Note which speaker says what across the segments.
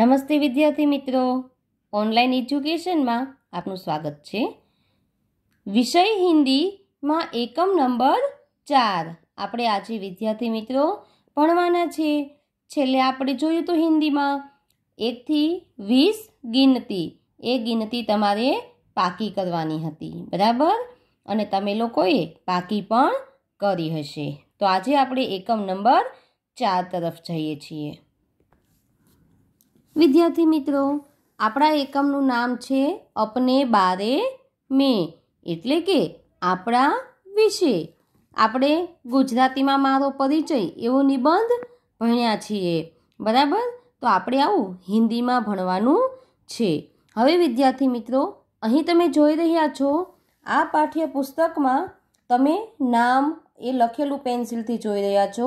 Speaker 1: નમસ્તે વિદ્યાર્થી મિત્રો ઓનલાઈન એજ્યુકેશનમાં આપનું સ્વાગત છે વિષય હિન્દીમાં એકમ નંબર ચાર આપણે આજે વિદ્યાર્થી મિત્રો ભણવાના છે છેલ્લે આપણે જોયું તો હિન્દીમાં એકથી વીસ ગિનતી એ ગિનતી તમારે પાકી કરવાની હતી બરાબર અને તમે લોકોએ પાકી પણ કરી હશે તો આજે આપણે એકમ નંબર ચાર તરફ જઈએ છીએ વિદ્યાર્થી મિત્રો આપણા એકમનું નામ છે અપને બારે મેં એટલે કે આપણા વિશે આપણે ગુજરાતીમાં મારો પરિચય એવો નિબંધ ભણ્યા છીએ બરાબર તો આપણે આવું હિન્દીમાં ભણવાનું છે હવે વિદ્યાર્થી મિત્રો અહીં તમે જોઈ રહ્યા છો આ પાઠ્યપુસ્તકમાં તમે નામ એ લખેલું પેન્સિલથી જોઈ રહ્યા છો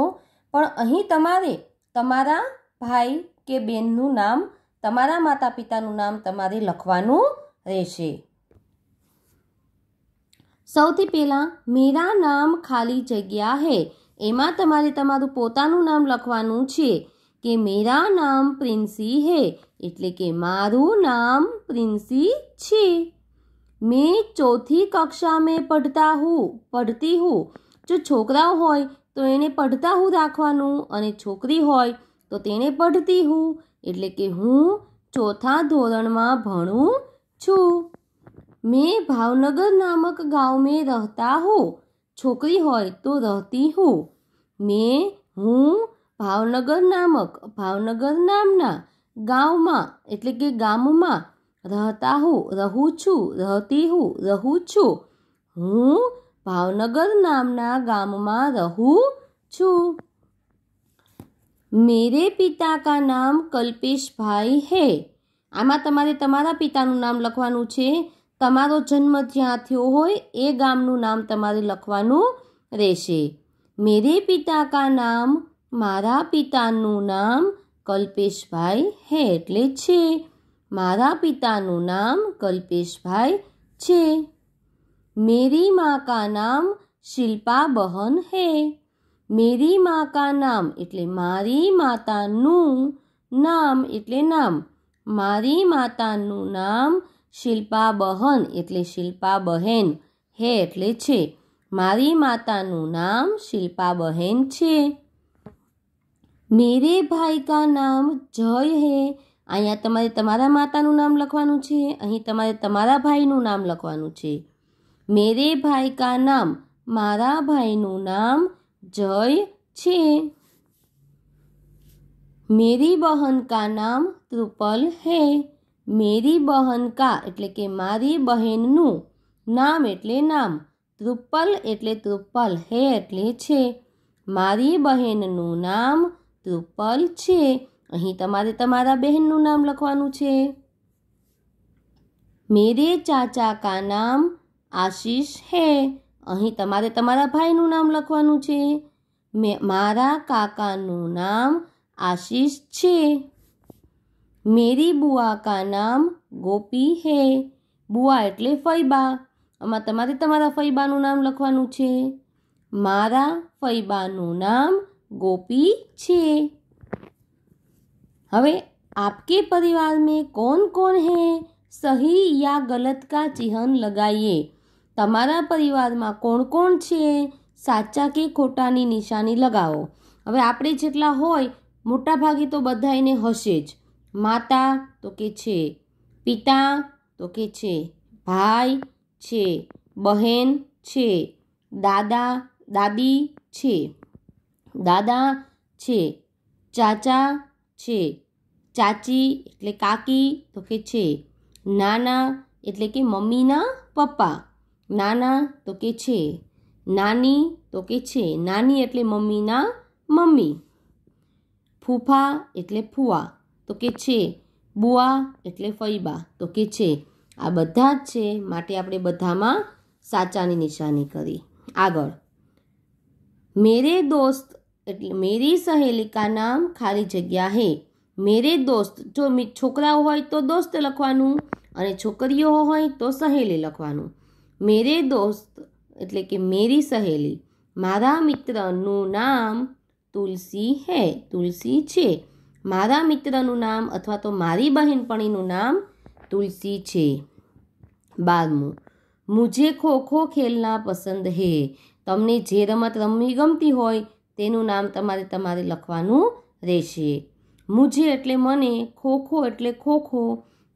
Speaker 1: પણ અહીં તમારે તમારા ભાઈ કે બેનનું નામ તમારા માતા પિતાનું નામ તમારે લખવાનું રહેશે સૌથી પહેલાં મેરા નામ ખાલી જગ્યા હે એમાં તમારે તમારું પોતાનું નામ લખવાનું છે કે મેરા નામ પ્રિન્સી હે એટલે કે મારું નામ પ્રિન્સી છે મેં ચોથી કક્ષા મેં પઢતા હું પઢતી હું જો છોકરાઓ હોય તો એને પઢતા હું રાખવાનું અને છોકરી હોય તો તેણે પઢતી હું એટલે કે હું ચોથા ધોરણમાં ભણું છું મેં ભાવનગર નામક ગાંવ મેં રહેતા હો છોકરી હોય તો રહેતી હું મેં હું ભાવનગર નામક ભાવનગર નામના ગામમાં એટલે કે ગામમાં રહેતા હું રહું છું રહેતી હું રહું છું હું ભાવનગર નામના ગામમાં રહું છું મેરે પિતા કા નામ કલ્પેશભાઈ હે આમાં તમારે તમારા પિતાનું નામ લખવાનું છે તમારો જન્મ જ્યાં થયો હોય એ ગામનું નામ તમારે લખવાનું રહેશે મેરે પિતા કા નામ મારા પિતાનું નામ કલ્પેશભાઈ હે એટલે છે મારા પિતાનું નામ કલ્પેશભાઈ છે મેરી મા કા નામ શિલ્પા બહન હે મેરી મા કા નામ એટલે મારી માતાનું નામ એટલે નામ મારી માતાનું નામ શિલ્પા બહન એટલે શિલ્પા બહેન હે એટલે છે મારી માતાનું નામ શિલ્પા બહેન છે મેરે ભાઈ કા નામ જય હે અહીંયા તમારે તમારા માતાનું નામ લખવાનું છે અહીં તમારે તમારા ભાઈનું નામ લખવાનું છે મેરે ભાઈ કા નામ મારા ભાઈનું નામ જય છે મેરી બહન કા નામ ત્રુપલ હે મેરી બહન કા એટલે કે મારી બહેનનું નામ એટલે નામ ત્રુપલ એટલે ત્રુપલ હે એટલે છે મારી બહેનનું નામ ત્રુપલ છે અહીં તમારે તમારા બહેનનું નામ લખવાનું છે મેરે ચાચા કા નામ આશીષ હૈ અહીં તમારે તમારા ભાઈનું નામ લખવાનું છે મેં મારા કાકાનું નામ આશીષ છે મેરી બુઆ કા નામ ગોપી હે બુઆ એટલે ફૈબા આમાં તમારે તમારા ફૈબાનું નામ લખવાનું છે મારા ફૈબાનું નામ ગોપી છે હવે આપકે परिवार में કોણ कौन है सही या गलत का चिन्ह लगाइए તમારા પરિવારમાં કોણ કોણ છે સાચા કે ખોટાની નિશાની લગાવો હવે આપણે જેટલા હોય મોટાભાગે તો બધાને હશે જ માતા તો કે છે પિતા તો કે છે ભાઈ છે બહેન છે દાદા દાદી છે દાદા છે ચાચા છે ચાચી એટલે કાકી તો કે છે નાના એટલે કે મમ્મીના પપ્પા નાના તો કે છે નાની તો કે છે નાની એટલે મમ્મીના મમ્મી ફૂફા એટલે ફૂવા તો કે છે બુઆ એટલે ફઈબા તો કે છે આ બધા જ છે માટે આપણે બધામાં સાચાની નિશાની કરી આગળ મેરે દોસ્ત એટલે મેરી સહેલી કા નામ ખાલી જગ્યા હે મેરે દોસ્ત જો છોકરાઓ હોય તો દોસ્ત લખવાનું અને છોકરીઓ હોય તો સહેલી લખવાનું મેરે દોસ્ત એટલે કે મેરી સહેલી મારા મિત્રનું નામ તુલસી હે તુલસી છે મારા મિત્રનું નામ અથવા તો મારી બહેનપણીનું નામ તુલસી છે બારમું મુજે ખો ખો ખેલના પસંદ હે તમને જે રમત રમવી ગમતી હોય તેનું નામ તમારે તમારે લખવાનું રહેશે મુજે એટલે મને ખો ખો એટલે ખો ખો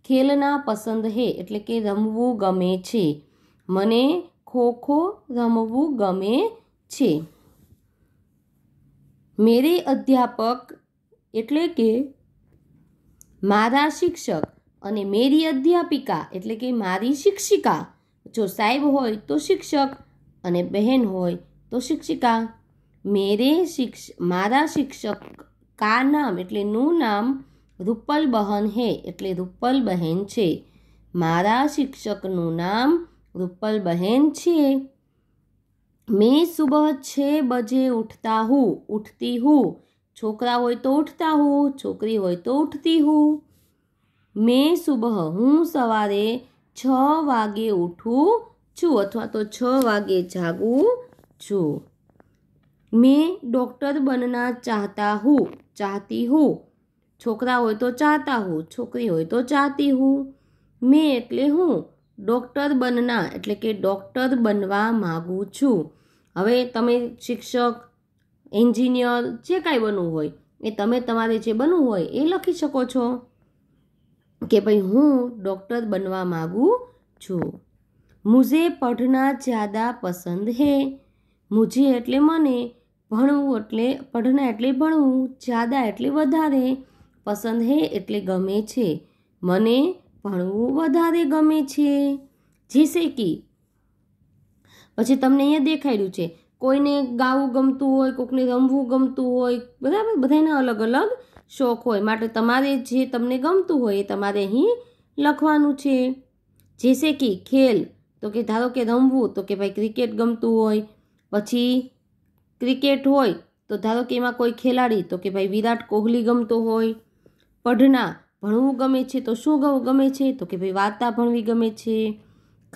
Speaker 1: ખેલના પસંદ હે એટલે કે રમવું ગમે છે મને ખો ખો રમવું ગમે છે મેરે અધ્યાપક એટલે કે મારા શિક્ષક અને મેરી અધ્યાપિકા એટલે કે મારી શિક્ષિકા જો સાહેબ હોય તો શિક્ષક અને બહેન હોય તો શિક્ષિકા મેરે શિક્ષ મારા શિક્ષક કા નામ એટલે નું નામ રૂપલ બહન હે એટલે રૂપલ બહેન છે મારા શિક્ષકનું નામ रूपल बहन छे मैं सुबह छ बजे उठता हूँ उठती हूँ छोकरा हो तो उठता हूँ छोकरी हो तो उठती हूँ मैं सुबह हूँ सवारे छ वगे उठू छू अथवा तो छ वगे जागू छू मैं डॉक्टर बनना चाहता हूँ चाहती हूँ छोकरा हो तो चाहता हूँ छोकरी हो तो चाहती हूँ मैं एट्ले हूँ ડૉક્ટર બનના એટલે કે ડૉક્ટર બનવા માગું છું હવે તમે શિક્ષક એન્જિનિયર જે કાંઈ બનવું હોય એ તમે તમારે જે બનવું હોય એ લખી શકો છો કે ભાઈ હું ડૉક્ટર બનવા માગું છું મુજે પઢના જ્યાદા પસંદ હે મુજે એટલે મને ભણવું એટલે પઢના એટલે ભણવું જ્યાદા એટલે વધારે પસંદ હે એટલે ગમે છે મને ભણવું વધારે ગમે છે જેસે કે પછી તમને અહીંયા દેખાડ્યું છે કોઈને ગાવું ગમતું હોય કોકને રમવું ગમતું હોય બરાબર બધાના અલગ અલગ શોખ હોય માટે તમારે જે તમને ગમતું હોય એ તમારે અહીં લખવાનું છે જેસે કે ખેલ તો કે ધારો કે રમવું તો કે ભાઈ ક્રિકેટ ગમતું હોય પછી ક્રિકેટ હોય તો ધારો કે એમાં કોઈ ખેલાડી તો કે ભાઈ વિરાટ કોહલી ગમતો હોય પઢના ભણવું ગમે છે તો શું ગવું ગમે છે તો કે ભાઈ વાર્તા ભણવી ગમે છે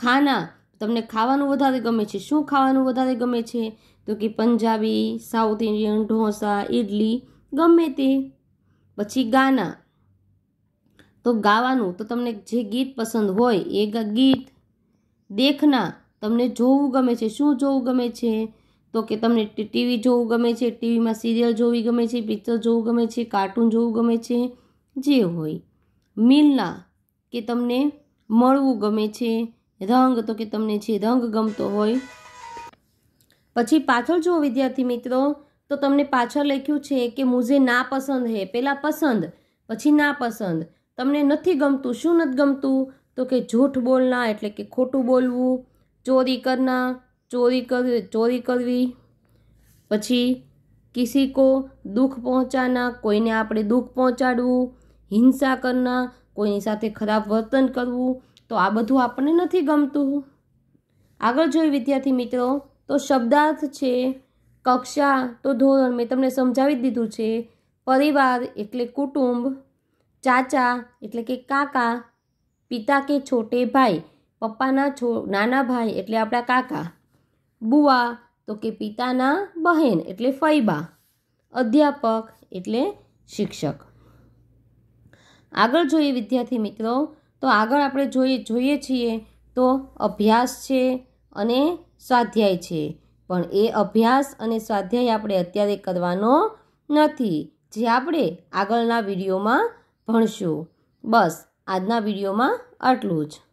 Speaker 1: ખાના તમને ખાવાનું વધારે ગમે છે શું ખાવાનું વધારે ગમે છે તો કે પંજાબી સાઉથ ઇન્ડિયન ઢોસા ઇડલી ગમે તે પછી ગાના તો ગાવાનું તો તમને જે ગીત પસંદ હોય એ ગીત દેખના તમને જોવું ગમે છે શું જોવું ગમે છે તો કે તમને ટીવી જોવું ગમે છે ટીવીમાં સિરિયલ જોવી ગમે છે પિક્ચર જોવું ગમે છે કાર્ટૂન જોવું ગમે છે જે હોય મિલના કે તમને મળવું ગમે છે રંગ તો કે તમને જે રંગ ગમતો હોય પછી પાછળ જુઓ વિદ્યાર્થી મિત્રો તો તમને પાછળ લખ્યું છે કે મુઝે ના પસંદ હે પહેલાં પસંદ પછી ના પસંદ તમને નથી ગમતું શું નથી ગમતું તો કે જૂઠ બોલના એટલે કે ખોટું બોલવું ચોરી કરના ચોરી કરવી ચોરી કરવી પછી કિસી કો દુઃખ પહોંચાના કોઈને આપણે દુઃખ પહોંચાડવું હિંસા કરના કોઈની સાથે ખરાબ વર્તન કરવું તો આ બધું આપણને નથી ગમતું આગળ જોઈએ વિદ્યાર્થી મિત્રો તો શબ્દાર્થ છે કક્ષા તો ધોરણ મેં તમને સમજાવી દીધું છે પરિવાર એટલે કુટુંબ ચાચા એટલે કે કાકા પિતા કે છોટે ભાઈ પપ્પાના છો નાના ભાઈ એટલે આપણા કાકા બુવા તો કે પિતાના બહેન એટલે ફૈબા અધ્યાપક એટલે શિક્ષક આગળ જોઈએ વિદ્યાર્થી મિત્રો તો આગળ આપણે જોઈએ જોઈએ છીએ તો અભ્યાસ છે અને સ્વાધ્યાય છે પણ એ અભ્યાસ અને સ્વાધ્યાય આપણે અત્યારે કરવાનો નથી જે આપણે આગળના વિડીયોમાં ભણશું બસ આજના વિડીયોમાં આટલું જ